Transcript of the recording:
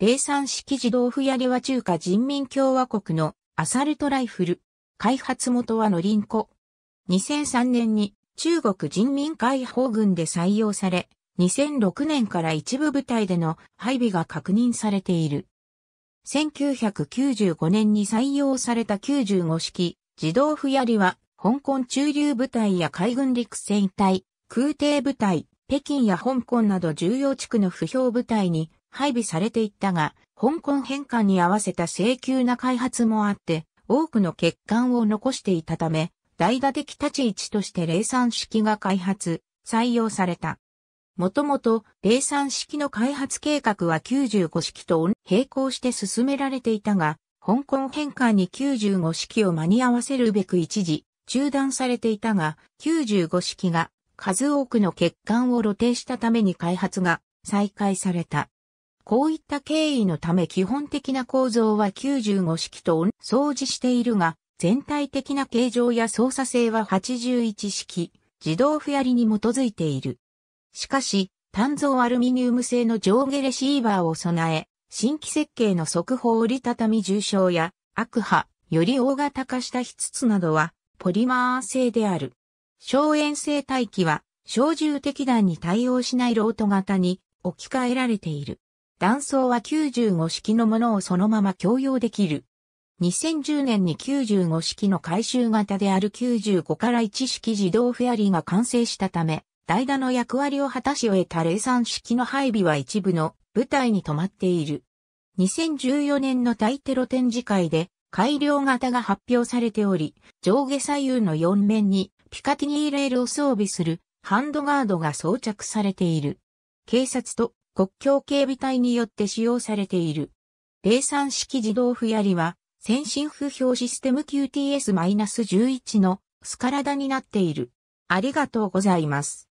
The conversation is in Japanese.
零三式自動や槍は中華人民共和国のアサルトライフル。開発元はのリンコ。2003年に中国人民解放軍で採用され、2006年から一部部隊での配備が確認されている。1995年に採用された95式自動や槍は、香港中流部隊や海軍陸戦隊、空挺部隊、北京や香港など重要地区の不評部隊に配備されていったが、香港返還に合わせた請求な開発もあって、多くの欠陥を残していたため、代打的立ち位置として霊産式が開発、採用された。もともと、霊産式の開発計画は95式と並行して進められていたが、香港返還に95式を間に合わせるべく一時、中断されていたが、95式が数多くの欠陥を露呈したために開発が再開された。こういった経緯のため基本的な構造は95式と掃除しているが、全体的な形状や操作性は81式、自動ふやりに基づいている。しかし、単造アルミニウム製の上下レシーバーを備え、新規設計の速報折りたたみ重症や、悪波、より大型化した非つなどは、ポリマー製である。小遠性待機は、小銃的弾に対応しないロート型に置き換えられている。断層は95式のものをそのまま共用できる。2010年に95式の回収型である95から1式自動フェアリーが完成したため、台打の役割を果たし終えた零3式の配備は一部の部隊に止まっている。2014年の大テロ展示会で改良型が発表されており、上下左右の4面にピカティニーレールを装備するハンドガードが装着されている。警察と国境警備隊によって使用されている。零三式自動不りは、先進不評システム QTS-11 のスカラダになっている。ありがとうございます。